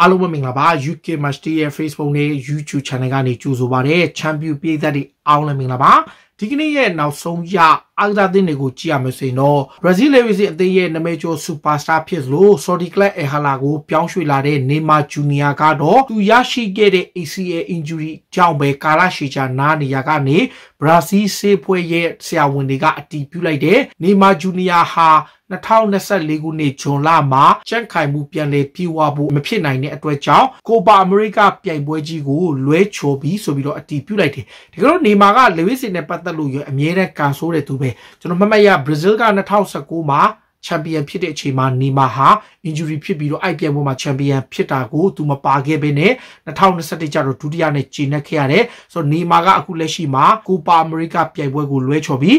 အားလုံးပဲမင်္ဂလာပါ UK Master ရဲ့ Facebook နဲ့ YouTube Channel ကနေကြိုဆိုပါရစေ Champion ပြည်သက်တွေအားလုံးလည်းမင်္ဂလာပါဒီကနေ့ရဲ့နောက်ဆုံးရအားကစားသင်းတွေကိုကြည့်ရမယ်ဆိုရင်တော့ Brazil Levis အသင်းရဲ့နာမည်ကျော် Superstar ဖြစ်လို့ Saudi Club Al Hilal ကိုပြောင်းရွှေ့လာတဲ့ Neymar Junior ကတော့သူရရှိခဲ့တဲ့ ACL injury ကြောင့်ပဲကာလရှည်ကြာနားနေရကနေ Brazil စေပွဲရဲ့ဆရာဝန်တွေကအတည်ပြုလိုက်တဲ့ Neymar Junior ဟာ2024ခုနှစ်ဇွန်လမှာကြန့်ခိုင်မှုပြန်လည်ပြေဝဖို့မဖြစ်နိုင်တဲ့အတွက်ကြောင့်ကိုပါအမေရိကပြိုင်ပွဲကြီးကိုလွဲချော်ပြီးဆိုပြီးတော့အတီးပြုတ်လိုက်တယ်။ဒါကြတော့နေမာကလေဝစ်စင်နဲ့ပတ်သက်လို့ရအမြဲတမ်းကန်ဆိုးတဲ့သူပဲ။ကျွန်တော်မမတ်ရဘရာဇီးက2019မှာချန်ပီယံဖြစ်တဲ့အချိန်မှာနီမာဟာ injury ဖြစ်ပြီးတော့အိုက်ပြိုင်ပွဲမှာချန်ပီယံဖြစ်တာကိုသူမပါခဲ့ဘဲနဲ့2021ကျတော့ဒုတိယနဲ့ကျင်းနေခဲ့ရတယ်ဆိုတော့နီမာကအခုလက်ရှိမှာကိုပါအမေရိကပြိုင်ပွဲကိုလွဲချော်ပြီး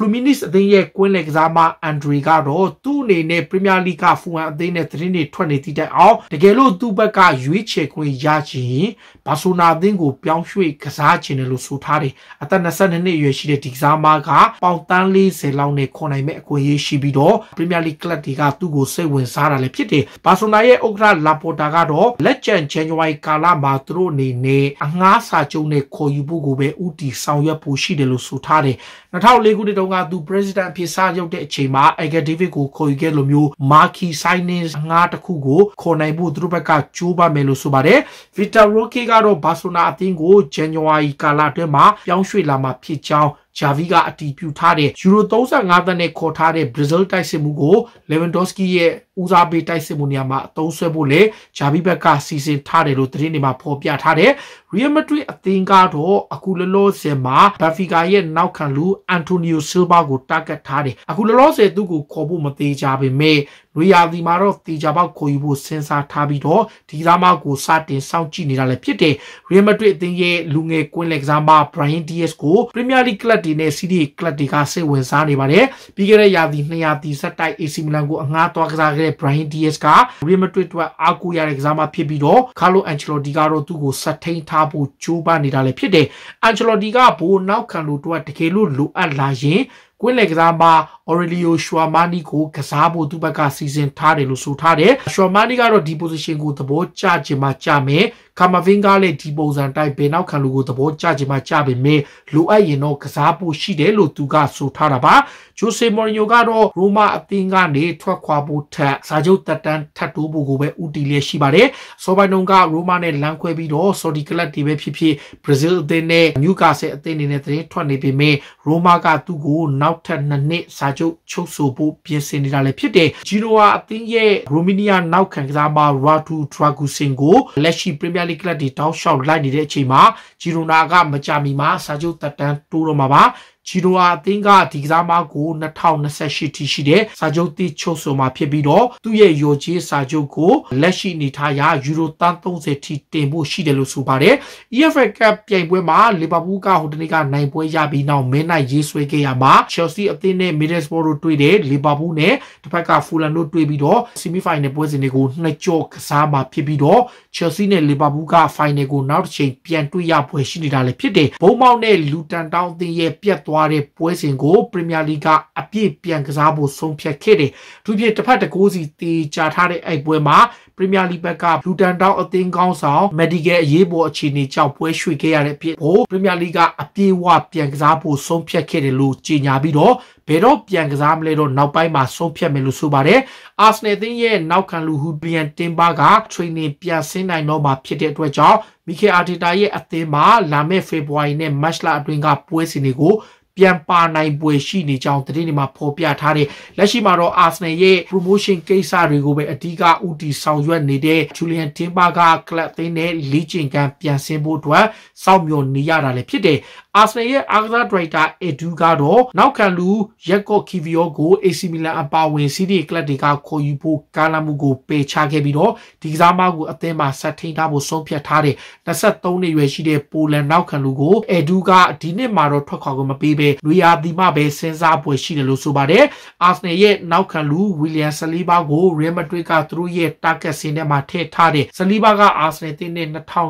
Fluminis အသင်းရဲ့ကွင်းလယ်ကစားမအန်ဒရီကတော့သူ့အနေနဲ့ Premier League ဖူဟန်အသင်းနဲ့သတင်းတွေထွက်နေသည့်တိုင်အောင်တကယ်လို့သူ့ဘက်ကရွေးချယ်ခွင့်ရချင်ဘာဆိုနာအသင်းကိုပြောင်းရွှေ့ကစားချင်တယ်လို့ဆိုထားတယ်။အသက်22နှစ်အရွယ်ရှိတဲ့ဒီကစားမကပေါင်တန်း40လောက်နဲ့ခွန်နိုင်မဲ့အခွင့်အရေးရှိပြီးတော့ Premier League ကလပ်တွေကသူ့ကိုစိတ်ဝင်စားတာလည်းဖြစ်တယ်။ဘာဆိုနာရဲ့ဥက္ကဋ္ဌလာပေါ်တာကတော့လက်ကျန် January ကာလမှာသူတို့အနေနဲ့အငှားစာချုပ်နဲ့ခေါ်ယူဖို့ကိုပဲဥတီဆောင်ရွက်ဖို့ရှိတယ်လို့ဆိုထားတယ်။2004ခုနှစ်တုန်းကသူ president အဖြစ်စရုပ်တဲ့အချိန်မှာ David ကိုခေါ်ယူခဲ့လိုမျိုး Marquee signing ငါးတစ်ခုကိုခေါ်နိုင်ဖို့သူတို့ဘက်ကကြိုးပမ်းမယ်လို့ဆိုပါတယ် Victor Roque ကတော့ Barcelona အသင်းကို January ကာလအတွင်းမှာပြောင်းရွှေ့လာမှာဖြစ်ကြောင်းဂျာဗီကအတီးပြူထားတဲ့ယူရို35သန်းနဲ့ခေါ်ထားတဲ့ဘရာဇီးတိုက်စစ်မှုကိုလေဗန်ဒေါစကီရဲ့ဦးစားပေးတိုက်စစ်မှုနေရာမှာအသုံးဆွဲဖို့လဲဂျာဗီဘက်ကစီစဉ်ထားတယ်လို့သတင်းတွေမှာဖော်ပြထားတယ်။ Real Madrid အသင်းကတော့အခုလောလောဆယ်မှာ Benfica ရဲ့နောက်ခံလူ Antonio Silva ကိုတာဂက်ထားတယ်။အခုလောလောဆယ်သူ့ကိုခေါ်ဖို့မသေးကြပါပဲ။ရီယာဒီမှာတော့တီချာပေါက်ကိုယူဖို့စဉ်းစားထားပြီးတော့ဒီသားမကိုစတင်စောင့်ကြည့်နေတာလည်းဖြစ်တယ်ရီမက်ဒရစ်အသင်းရဲ့လူငယ်ကွင်းလက်ကစားမဘရိုင်းဒီယက်စ်ကိုပရီးမီးယားလိဂ်ကလပ်တွေနဲ့စီးတီးကလပ်တွေကစိတ်ဝင်စားနေပါတယ်ပြီးခဲ့တဲ့ရာသီ200တီဆက်တိုက် AC မီလန်ကိုအငှားသွားကစားခဲ့တဲ့ Brian Diaz က Real Madrid အတွက်အားကိုးရတဲ့ကစားမဖြစ်ပြီးတော့ Carlo Ancelotti ကတော့သူ့ကိုစက်ထိန်ထားဖို့ကြိုးပမ်းနေတာလည်းဖြစ်တယ်။ Ancelotti ကဘိုးနောက်ခံလို့တော့တကယ်လို့လိုအပ်လာရင်ကွင်းလေကစားမအော်ရီလီယိုရှွာမာနီကိုကစားဖို့သူ့ဘက်ကစီစဉ်ထားတယ်လို့ဆိုထားတယ်ရှွာမာနီကတော့ဒီ position ကိုသဘောကျချင်မှကျမယ်ကာမာဗင်ဂါလည်းဒီပုံစံတိုင်းဘယ်နောက်ခံလူကိုသဘောကျချင်မှကျပေမဲ့လိုအပ်ရင်တော့ကစားဖို့ရှိတယ်လို့သူကဆိုထားတာပါဂျိုဆေမော်ရီညိုကတော့ရိုမာအသင်းကနေထွက်ခွာဖို့ထက်စာချုပ်တက်တန်းထပ်တိုးဖို့ကိုပဲဦးတည်လျက်ရှိပါတယ်ဆော်ဘိုင်နုံကရိုမာနဲ့လမ်းခွဲပြီးတော့ဆော်ဒီကလပ်တွေပဲဖြစ်ဖြစ်ဘရာဇီးအသင်းနဲ့နျူကာဆယ်အသင်းတွေနဲ့သတင်းထွက်နေပေမဲ့ရိုမာကသူ့ကိုနောက်ထပ်နှစ်နှစ်စာချုပ်ချုပ်ဆိုဖို့ပြင်ဆင်နေတာလည်းဖြစ်တယ်ဂျီနိုဝါအသင်းရဲ့ရိုမီးနီးယားနောက်ခံကစားမရာထူဒရာဂူစင်ကိုလက်ရှိပရီးမီးယားရီးယားလိကလပ်တွေတောင်းလျှောက်လိုက်နေတဲ့အချိန်မှာဂျီရိုနာကမကြမီမှာစာချုပ်သက်တမ်းတိုးတော့မှာပါဂျီရိုအာအသင်းကဒီကစားမကို2028ထိရှိတဲ့စာချုပ်တိချုပ်ဆိုမှာဖြစ်ပြီးတော့သူ့ရဲ့ရိုချေးစာချုပ်ကိုလက်ရှိအနေထားအရယူရိုတန်30ထိတင်ဖို့ရှိတယ်လို့ဆိုပါတယ်။ EFL Cup ပြိုင်ပွဲမှာလီဗာပူးကဟိုတနေ့ကနိုင်ပွဲရပြီးနောက်မင်းနိုင်ရေးဆွဲခဲ့ရမှာ Chelsea အသင်းနဲ့ Middlesbrough တို့တွေ့တယ်လီဗာပူးနဲ့တစ်ဖက်က Fulham တို့တွေ့ပြီးတော့ semi final ပွဲစဉ်တွေကိုနှစ်ကြော့ကစားမှာဖြစ်ပြီးတော့ Chelsea နဲ့ Liverpool ဘူးက final ကိုနောက်တစ်ချိန်ပြန်တွေ့ရဖွယ်ရှိနေတာလည်းဖြစ်တယ်ဘုံမောက်နဲ့လူတန်တောင်းတင်ရဲ့ပြတ်သွားတဲ့ပွဲစဉ်ကို Premier League ကအပြည့်ပြန်ကစားဖို့ဆုံးဖြတ်ခဲ့တယ်သူပြည့်တစ်ဖက်တစ်ကိုးစီတေချာထားတဲ့အိုက်ပွဲမှာ Premier League ဘက်ကလူတန်တောင်းအသင်းကောင်းဆောင် Medical အရေးပေါ်အခြေအနေကြောင့်ပွဲရွှေ့ခဲ့ရတဲ့အဖြစ်ဘို့ Premier League ကအပြည့်အဝပြန်ကစားဖို့ဆုံးဖြတ်ခဲ့တယ်လို့ကြေညာပြီးတော့ဘယ်တော့ပြန်ကစားမလဲတော့နောက်ပိုင်းမှာဆုံးဖြတ်မယ်လို့ဆိုပါတယ်။ Arsenal အသင်းရဲ့နောက်ခံလူဟူဘီယန်တင်ပါက training ပြန်ဆင်းနိုင်တော့မှာဖြစ်တဲ့အတွက်ကြောင့်မီခေအာတီတာရဲ့အသင်းမှာလာမယ့်ဖေဖော်ဝါရီနဲ့မတ်လအတွင်းကပွဲစဉ်တွေကိုပြန်ပါနိုင်ပွဲရှိနေကြောင်းသတင်းတွေမှာဖော်ပြထားတယ်။လက်ရှိမှာတော့ Arsenal ရဲ့ promotion ကိစ္စတွေကိုပဲအဓိကဦးတည်ဆောင်ရွက်နေတဲ့ Julian Timber က club သင်းနဲ့ league ကျင်ကန်ပြန်ဆင်းဖို့အတွက်စောင့်မျှော်နေရတာလည်းဖြစ်တယ်။ Arsenal ရဲ့အားကစား director Edu ကတော့နောက်ခံလူ Jakob Kivior ကို AC Milan အပါအဝင် City club တွေကခေါ်ယူဖို့ကာလာမှုကိုပယ်ချခဲ့ပြီးတော့ဒီကစားမကိုအသင်းမှာဆက်ထိန်ထားဖို့ဆုံးဖြတ်ထားတယ်။23နှစ်ရွယ်ရှိတဲ့ပိုလန်နောက်ခံလူကို Edu ကဒီနှစ်မှာတော့ထွက်ခွာကိုမပေးဘဲလည်းလူရာသီမပဲစဉ်းစားပွဲရှိတယ်လို့ဆိုပါတယ်အာဆင်နယ်ရဲ့နောက်ခံလူဝီလျံဆလီဘာကိုရီမက်ဒရစ်ကသူတို့ရဲ့ target စင်ထဲမှာထည့်ထားတယ်ဆလီဘာကအာဆင်နယ်တင်းနဲ့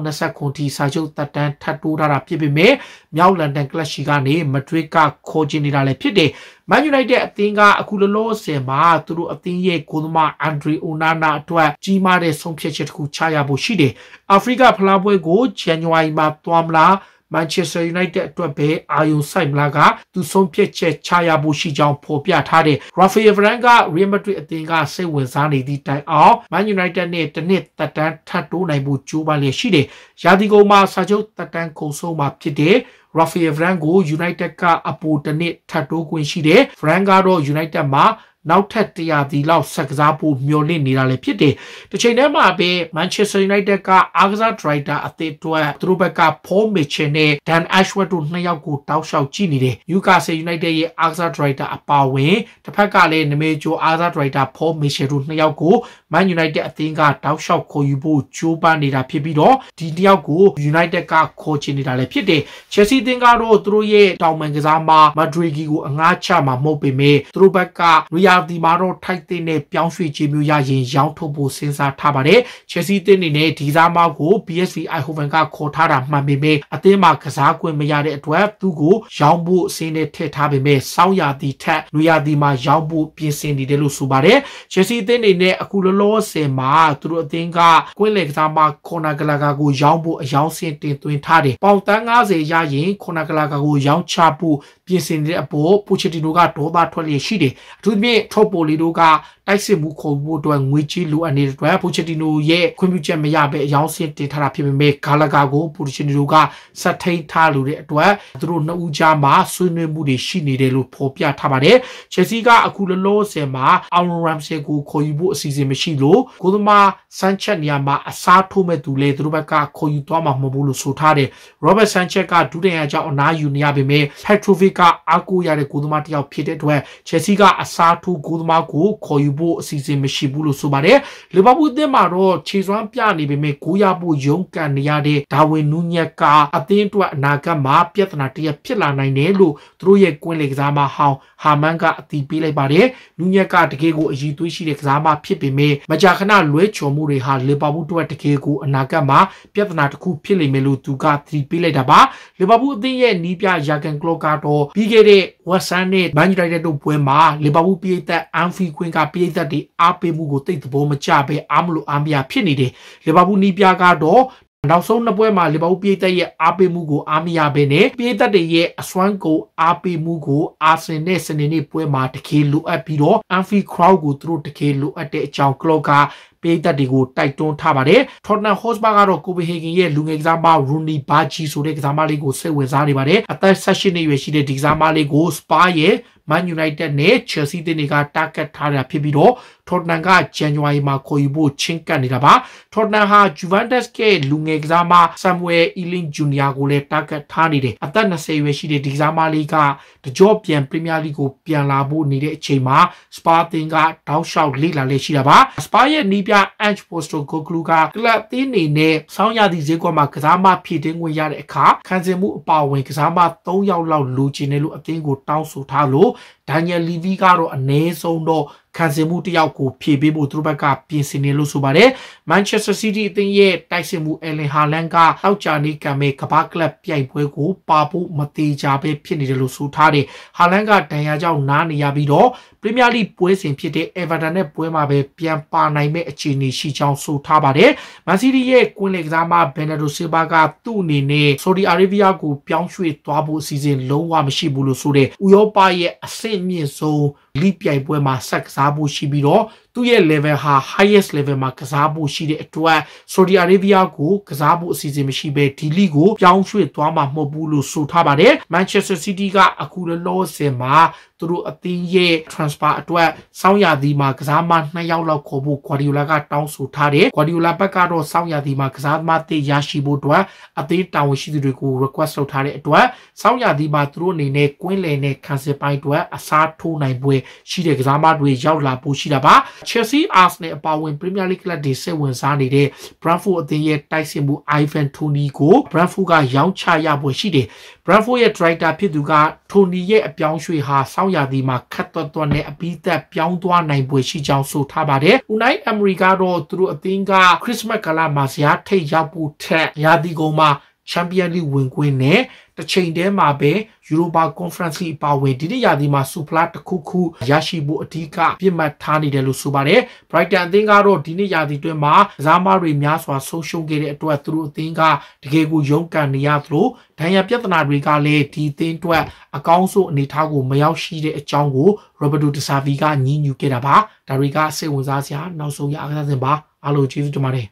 2029ထိစာချုပ်သက်တမ်းထပ်တိုးထားတာဖြစ်ပေမဲ့မြောက်လန်ဒန်ကလပ်ရှိကနေမက်ဒရစ်ကခေါ်ချင်နေတာလည်းဖြစ်တယ်မန်ယူနိုက်တက်အသင်းကအခုလောလောဆယ်မှာသူတို့အသင်းရဲ့ကိုယ်သမားအန်ဒရီအိုနာနာအတွက်ကြီးမားတဲ့ဆုံးဖြတ်ချက်တစ်ခုချရဖို့ရှိတယ်။အာဖရိကဖလားပွဲကိုဇန်နဝါရီမှာသွားမလားမန်ချက်စတာယူနိုက်တက်အတွက်ဘယ်အာယုံဆိုင်မလားကသူဆုံးဖြတ်ချက်ချရဖို့ရှိကြောင်းဖော်ပြထားတဲ့ Rafael Varane က Real Madrid အသင်းကစိတ်ဝင်စားနေသည့်တိုင်အောင် Man United နဲ့တနစ်သက်တမ်းထပ်တိုးနိုင်ဖို့ကြိုးပမ်းလျက်ရှိတယ်။ရာသီကုန်မှာစာချုပ်သက်တမ်းကုန်ဆုံးမှာဖြစ်တဲ့ Rafael Varane ကို United ကအပိုတနစ်ထပ်တိုးခွင့်ရှိတယ်။ Varane ကတော့ United မှာနောက်ထပ်တရာဒီလောက်ဆက်ကစားဖို့မျှော်လင့်နေတာလည်းဖြစ်တယ်။ဒီချိန်ထဲမှာပဲ Manchester United ကအားကစားဒရိုက်တာအသစ်အတွက်သူတို့ဘက်က Paul Mitchell နဲ့ Dan Ashworth တို့နှစ်ယောက်ကိုတောက်လျှောက်ကြည့်နေတယ်။ Newcastle United ရဲ့အားကစားဒရိုက်တာအပါအဝင်တစ်ဖက်ကလည်းနမေဂျိုအားကစားဒရိုက်တာ Paul Mitchell တို့နှစ်ယောက်ကို Man United အသင်းကတောက်လျှောက်ခေါ်ယူဖို့ကြိုးပမ်းနေတာဖြစ်ပြီးတော့ဒီနှစ်ယောက်ကို United ကခေါ်ချင်နေတာလည်းဖြစ်တယ်။ Chelsea အသင်းကတော့သူတို့ရဲ့တောင်ပန်ကစားမှာ Madrigi ကိုအငှားချမှာမဟုတ်ပေမဲ့သူတို့ဘက်က Real ရာသီမှာတော့ထိုက်တင်တဲ့ပြောင်းရွှေ့ခြင်းမျိုးရရင်ရောင်းထုတ်ဖို့စဉ်းစားထားပါတယ်ချယ်ဆီအသင်းအနေနဲ့ဒီစားမောက်ကို PSV Eindhoven ကခေါ်ထားတာမှန်ပေမဲ့အသင်းမှာကစားကွင်းမရတဲ့အတွက်သူ့ကိုရောင်းဖို့အစင်းနဲ့ထည့်ထားပေမဲ့စောင်းရာသီထက်လူရာသီမှာရောင်းဖို့ပြင်ဆင်နေတယ်လို့ဆိုပါတယ်ချယ်ဆီအသင်းအနေနဲ့အခုလောလောဆယ်မှာသူတို့အသင်းကကွင်းလေကစားမခေါ်နာဂလာကာကိုရောင်းဖို့အယောင်စင်တင်သွင်းထားတယ်ပေါင်တန်း90ရရင်ခေါ်နာဂလာကာကိုရောင်းချဖို့ပြင်ဆင်နေတဲ့အပေါ်ပိုချက်တီနိုကဒေါသထွက်လျက်ရှိတယ်အထူးသဖြင့်ထော်ပိုလီတို့ကတိုက်စစ်မှုခုံမှုအတွက်ငွေကြေးလိုအပ်နေတဲ့အတွက်ပိုချက်တီနိုရဲ့ခွင့်ပြုချက်မရဘဲအယောင်စင်တင်ထားတာဖြစ်ပေမဲ့ဂါလဂါကိုပိုချက်တီနိုကစက်ထိန်ထားလို့တဲ့အတွက်သူတို့နှစ်ဦးကြားမှာဆွေးနွေးမှုတွေရှိနေတယ်လို့ဖော်ပြထားပါတယ်။ချယ်ဆီကအခုလလောဆယ်မှာအောင်ရမ်ဆယ်ကိုခေါ်ယူဖို့အစီအစဉ်မရှိလို့ကိုသမားဆန်ချက်နေရာမှာအစားထိုးမဲ့သူလေသူတို့ဘက်ကခေါ်ယူသွားမှာမဟုတ်ဘူးလို့ဆိုထားတယ်။ Robert Sanchez ကဒုတိယအကြောင်းအနားယူနေရပေမဲ့ Petrovic ကအားကိုးရတဲ့ကိုသမားတစ်ယောက်ဖြစ်တဲ့အတွက်ချယ်ဆီကအစားထိုးကိုသမားကိုခေါ်ယူဖို့အစီအစဉ်မရှိဘူးလို့ဆိုပါတယ်လီဗာပူးအသင်းမှာတော့ခြေစွမ်းပြနေပေမဲ့ဂိုးရဖို့ရုန်းကန်နေရတဲ့ဒါဝင်နူးညက်ကအသင်းအတွက်အနာဂတ်မှာပြဿနာတရဖြစ်လာနိုင်တယ်လို့သူတို့ရဲ့ကွင်းလေကစားမဟောင်းဟာမန်ကအတည်ပြုလိုက်ပါတယ်နူးညက်ကတကယ်ကိုအည်သွေးရှိတဲ့ကစားမဖြစ်ပေမဲ့မကြာခဏလွဲချော်မှုတွေဟာလီဗာပူးအတွက်တကယ်ကိုအနာဂတ်မှာပြဿနာတစ်ခုဖြစ်လိမ့်မယ်လို့သူကသတိပေးလိုက်တာပါလီဗာပူးအသင်းရဲ့နီးပြရာဂန်ကလော့ကတော့ပြီးခဲ့တဲ့ဝက်ဆန်နဲ့မန်ယူနိုက်တက်တို့ပွဲမှာလီဗာပူးပြည်သက်အန်ဖီကွင်းကပြရိသတ်တွေအားပေးမှုကိုသိတဲ့ဘောမကြပဲအားမလို့အားမရဖြစ်နေတယ်လီဗာပူးနီးပြားကတော့နောက်ဆုံးနှစ်ပွဲမှာလီဗာပူးပြည်သက်ရဲ့အားပေးမှုကိုအားမရဘဲနဲ့ပြည်သက်တွေရဲ့အစွမ်းကုန်အားပေးမှုကိုအာဆင်နဲ့စနေနေ့ပွဲမှာတကယ်လိုအပ်ပြီးတော့ Anfield Crowd ကိုသူတို့တကယ်လိုအပ်တဲ့အကြောင်း Klopp ကပရိသတ်တွေကိုတိုက်တွန်းထားပါတယ်။ Tottenham Hotspur ကတော့ Copenhagen ရဲ့လူငယ်ကစားသမား Rooney Bargi ဆိုတဲ့ကစားသမားလေးကိုစိတ်ဝင်စားနေပါတယ်။အသက်18နှစ်အရွယ်ရှိတဲ့ဒီကစားသမားလေးကို Spurs ရဲ့ Man United နဲ့ Chelsea တင်တွေက target ထားတာဖြစ်ပြီးတော့ Tottenham က January မှာခေါ်ယူဖို့ချင်းကပ်နေတာပါ။ Tottenham ဟာ Juventus ရဲ့လူငယ်ကစားသမား Samuel Ealing Jr ကိုလည်း target ထားနေတယ်။အသက်20အရွယ်ရှိတဲ့ဒီကစားသမားလေးကတကြော့ပြန် Premier League ကိုပြန်လာဖို့နေတဲ့အချိန်မှာ Spurs တင်ကတောက်လျှောက်လေ့လာလေ့ရှိတာပါ။ Spurs ရဲ့နီးပြပြ Ange Postecoglou ကကလပ်သင်းနေနဲ့ဆောင်းရသည့်ဈေးကွက်မှာကစားမဖြစ်တင်းဝင်ရတဲ့အခါခံစင်မှုအပါအဝင်ကစားမ3ယောက်လောက်လိုချင်တယ်လို့အသင်းကိုတောင်းဆိုထားလို့ဒန်နီယယ်လီဗီကတော့အနည်းဆုံးတော့ခံစင်မှုတယောက်ကိုဖြည့်ပေးဖို့သူတို့ဘက်ကပြင်ဆင်နေလို့ဆိုပါတယ် Manchester City အသင်းရဲ့တိုက်စစ်မှု Erling Haaland ကအောက်ချာနေကံမဲ့ကမ္ဘာကလပ်ပြိုင်ပွဲကိုပါဖို့မတိကြပဲဖြစ်နေတယ်လို့ဆိုထားတယ် Haaland ကဒဏ်ရာကြောင့်နားနေရပြီးတော့ Premier League ပွဲစဉ်ဖြစ်တဲ့ Everton နဲ့ပွဲမှာပဲပြန်ပါနိုင်မဲ့အခြေအနေရှိကြောင်းဆိုထားပါတယ် Man City ရဲ့ကွင်းလေကစားမ Bernardo Silva ကသူ့အနေနဲ့ Saudi Arabia ကို ပြောင်းရွှေ့သွားဖို့အစီအစဉ်လုံးဝမရှိဘူးလို့ဆိုတဲ့ဥရောပရဲ့အဆင့်မြင့်ဆုံးလိပြိုင်ပွဲမှာဆက်ကစားဖို့ရှိပြီးတော့သူ့ရဲ့ level ဟာ highest level မှာကစားဖို့ရှိတဲ့အတွက် Saudi Arabia ကိုကစားဖို့အစီအစဉ်မရှိဘဲဒီလီကိုပြောင်းရွှေ့သွားမှာမဟုတ်ဘူးလို့ဆိုထားပါတယ် Manchester City ကအခုလောဆယ်မှာသူတို့အသင်းရဲ့ transfer အတွက်စောင်းရသည်မှာကစားမ2ယောက်လောက်ခေါ်ဖို့ Guardiola ကတောင်းဆိုထားတယ် Guardiola ဘက်ကတော့စောင်းရသည်မှာကစားသမားတွေရရှိဖို့အတွက်အသင်းတာဝန်ရှိသူတွေကို request လုပ်ထားတဲ့အတွက်စောင်းရသည်မှာသူတို့အနေနဲ့ကွင်းလယ်နဲ့ cancel ပိုင်းအတွက်အစားထိုးနိုင်ပွဲရှိတဲ့ကစားမတွေရောက်လာဖို့ရှိတာပါ Chelsea Arsenal အပါအဝင် Premier League ကလပ်တွေစိတ်ဝင်စားနေတဲ့ Brentford အသင်းရဲ့တိုက်စစ်မှု Ivan Toney ကို Brentford ကရောင်းချရပွဲရှိတယ်။ Brentford ရဲ့ Director ဖြစ်သူက Toney ရဲ့အပြောင်းရွှေ့ဟာဆောင်းရာသီမှာခက်သွက်သွက်နဲ့အပိသက်ပြောင်းသွားနိုင်ပွဲရှိကြောင်းဆိုထားပါတယ်။ Unai Emery ကတော့သူတို့အသင်းက Christmas ကလာမှာဇယားထိတ်ရောက်ဖို့ထက်ရာသီကုန်မှာချန်ပီယံလိဝင်ကွင်းနဲ့တစ်ချိန်တည်းမှာပဲ Europa Conference League ပါဝင်ဒီနေ့ရာသီမှာ Super တစ်ခုခုရရှိဖို့အဓိကပြစ်မှတ်ထားနေတယ်လို့ဆိုပါတယ် Brighton အသင်းကတော့ဒီနေ့ရာသီတွင်းမှာကစားမတွေများစွာဆုံးရှုံးခဲ့တဲ့အတွက်သူတို့အသင်းကတကယ်ကိုရုန်းကန်နေရသလိုဒဏ်ရာပြဿနာတွေကလည်းဒီအသင်းအတွက်အကောင်းဆုံးအနေအထားကိုမရောက်ရှိတဲ့အကြောင်းကို Roberto De Savi ကညှင်းညူခဲ့တာပါဒါတွေကစိတ်ဝင်စားစရာနောက်ဆုံးရအားကစားစင်ပါအားလုံးကျေးဇူးတင်ပါတယ်